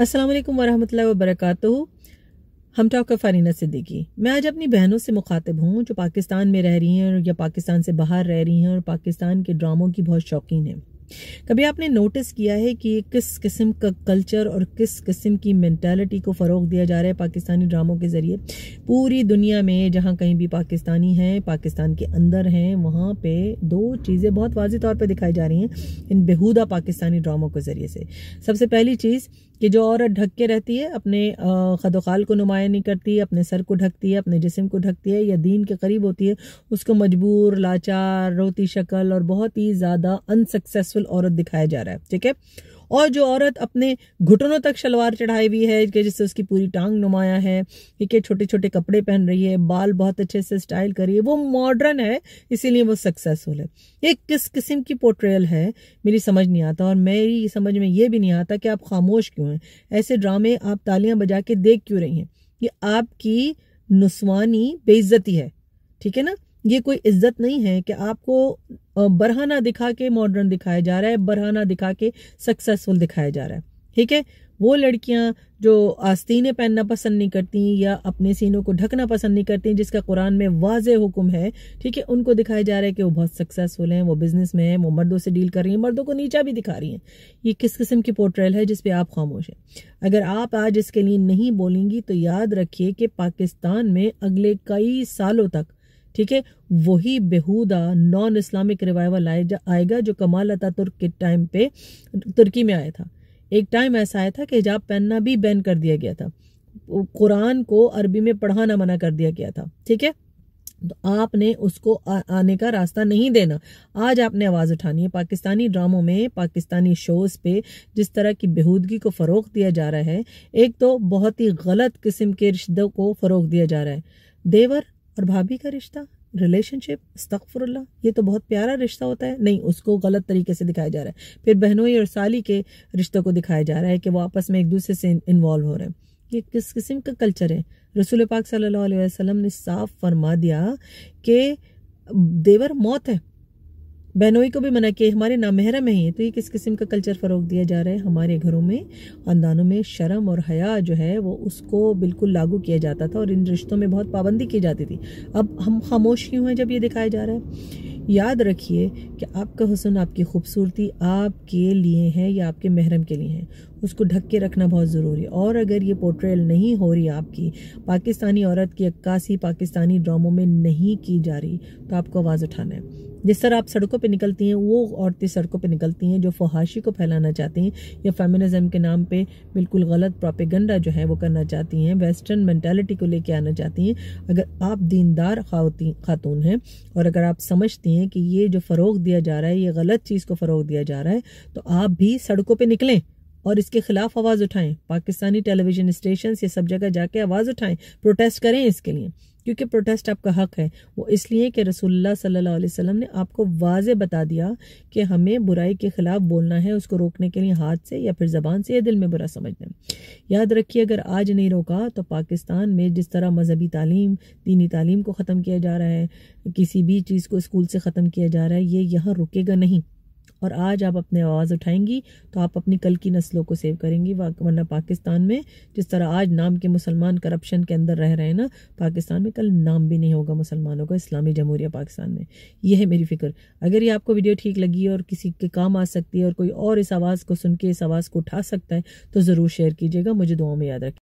असलम वरहमल वबरक हम टॉक का फारीना सिद्दीकी मैं आज अपनी बहनों से मुखातिब हूँ जो पाकिस्तान में रह रही हैं और या पाकिस्तान से बाहर रह रही हैं और पाकिस्तान के ड्रामों की बहुत शौकीन है कभी आपने नोटिस किया है कि किस किस्म का कल्चर और किस किस्म की मैंटेलिटी को फ़रोग दिया जा रहा है पाकिस्तानी ड्रामों के ज़रिए पूरी दुनिया में जहाँ कहीं भी पाकिस्तानी हैं पाकिस्तान के अंदर हैं वहाँ पे दो चीज़ें बहुत वाजी तौर पर दिखाई जा रही हैं इन बेहूदा पाकिस्तानी ड्रामों के ज़रिए से सबसे पहली चीज़ कि जो औरत ढक के रहती है अपने खदोखाल को नुमाया नहीं करती अपने सर को ढकती है अपने जिसम को ढकती है या दीन के करीब होती है उसको मजबूर लाचार रोती शक्ल और बहुत ही ज़्यादा अनसक्सेसफुल बिल्कुल औरत दिखाया जा रहा है ठीक है और जो औरत अपने घुटनों तक शलवार चढ़ाई हुई है कि जिससे उसकी पूरी टांग नुमाया है ठीक है छोटे छोटे कपड़े पहन रही है बाल बहुत अच्छे से स्टाइल करी है वो मॉडर्न है इसीलिए वो सक्सेसफुल है ये किस किस्म की पोर्ट्रेयल है मेरी समझ नहीं आता और मेरी समझ में ये भी नहीं आता कि आप खामोश क्यों हैं ऐसे ड्रामे आप तालियां बजा के देख क्यों रही हैं ये आपकी नुस्वानी बेइज्जती है ठीक है ना ये कोई इज्जत नहीं है कि आपको बरहाना दिखा के मॉडर्न दिखाया जा रहा है बरहाना दिखा के सक्सेसफुल दिखाया जा रहा है ठीक है वो लड़कियां जो आस्तीनें पहनना पसंद नहीं करती या अपने सीनों को ढकना पसंद नहीं करती जिसका कुरान में वाज हुक्म है ठीक है उनको दिखाया जा रहा है कि वो बहुत सक्सेसफुल हैं वो बिजनेस में हैं वो मर्दों से डील कर रही हैं मर्दों को नीचा भी दिखा रही हैं ये किस किस्म की पोर्ट्रेल है जिसपे आप खामोश हैं अगर आप आज इसके लिए नहीं बोलेंगी तो याद रखिए कि पाकिस्तान में अगले कई सालों तक ठीक है वही बेहूदा नॉन इस्लामिक रिवाइवल आएगा जो कमाल अता तुर्क के टाइम पे तुर्की में आया था एक टाइम ऐसा आया था कि हिजाब पहनना भी बैन कर दिया गया था कुरान को अरबी में पढ़ाना मना कर दिया गया था ठीक है तो आपने उसको आ, आने का रास्ता नहीं देना आज आपने आवाज़ उठानी है पाकिस्तानी ड्रामों में पाकिस्तानी शोज़ पे जिस तरह की बेहूदगी को फ़रोग दिया जा रहा है एक तो बहुत ही गलत किस्म के रिश्तों को फ़रोग दिया जा रहा है देवर और भाभी का रिश्ता रिलेशनशिप इस्तफरल्ला ये तो बहुत प्यारा रिश्ता होता है नहीं उसको गलत तरीके से दिखाया जा रहा है फिर बहनोई और साली के रिश्तों को दिखाया जा रहा है कि वो आपस में एक दूसरे से इन्वॉल्व हो रहे हैं ये किस किस्म का कल्चर है रसूल पाक सल्लल्लाहु अलैहि वसल्लम ने साफ फरमा दिया कि देवर मौत है बहनोई को भी मना किया हमारे नाम महरम है तो ये किस किस्म का कल्चर फ़रोग दिया जा रहा है हमारे घरों में खानदानों में शर्म और हया जो है वो उसको बिल्कुल लागू किया जाता था और इन रिश्तों में बहुत पाबंदी की जाती थी अब हम खामोश क्यों हैं जब ये दिखाया जा रहा है याद रखिए कि आपका हुसन आपकी खूबसूरती आपके लिए है या आपके महरम के लिए है उसको ढक के रखना बहुत ज़रूरी है और अगर ये पोर्ट्रेल नहीं हो रही आपकी पाकिस्तानी औरत की अक्कासी पाकिस्तानी ड्रामों में नहीं की जा रही तो आपको आवाज़ उठाना है जिस तरह आप सड़कों पे निकलती हैं वो औरतें सड़कों पे निकलती हैं जो फहाशी को फैलाना चाहती हैं या फेमिनिज्म के नाम पे बिल्कुल गलत प्रोपेगंडा जो है वो करना चाहती हैं वेस्टर्न मैंटेलिटी को लेके आना चाहती हैं अगर आप दीनदार खातून हैं और अगर आप समझती हैं कि ये जो फ़रोग दिया जा रहा है ये गलत चीज़ को फ़रोग दिया जा रहा है तो आप भी सड़कों पर निकलें और इसके खिलाफ आवाज़ उठाएं पाकिस्तानी टेलीविजन स्टेशन ये सब जगह जाके आवाज़ उठाएं प्रोटेस्ट करें इसके लिए क्योंकि प्रोटेस्ट आपका हक है वो इसलिए कि रसूलुल्लाह सल्लल्लाहु अलैहि वसल्लम ने आपको वाज बता दिया कि हमें बुराई के खिलाफ बोलना है उसको रोकने के लिए हाथ से या फिर ज़बान से या दिल में बुरा समझना है याद रखिए अगर आज नहीं रोका तो पाकिस्तान में जिस तरह मजहबी तालीम दीनी तालीम को ख़त्म किया जा रहा है किसी भी चीज़ को स्कूल से ख़त्म किया जा रहा है ये यहाँ रुकेगा नहीं और आज आप अपने आवाज़ उठाएंगी तो आप अपनी कल की नस्लों को सेव करेंगी वरना पाकिस्तान में जिस तरह आज नाम के मुसलमान करप्शन के अंदर रह रहे हैं ना पाकिस्तान में कल नाम भी नहीं होगा मुसलमानों का इस्लामी जमहूरिया पाकिस्तान में यह है मेरी फिक्र अगर ये आपको वीडियो ठीक लगी और किसी के काम आ सकती है और कोई और इस आवाज़ को सुन के इस आवाज़ को उठा सकता है तो ज़रूर शेयर कीजिएगा मुझे दुआ में याद रखें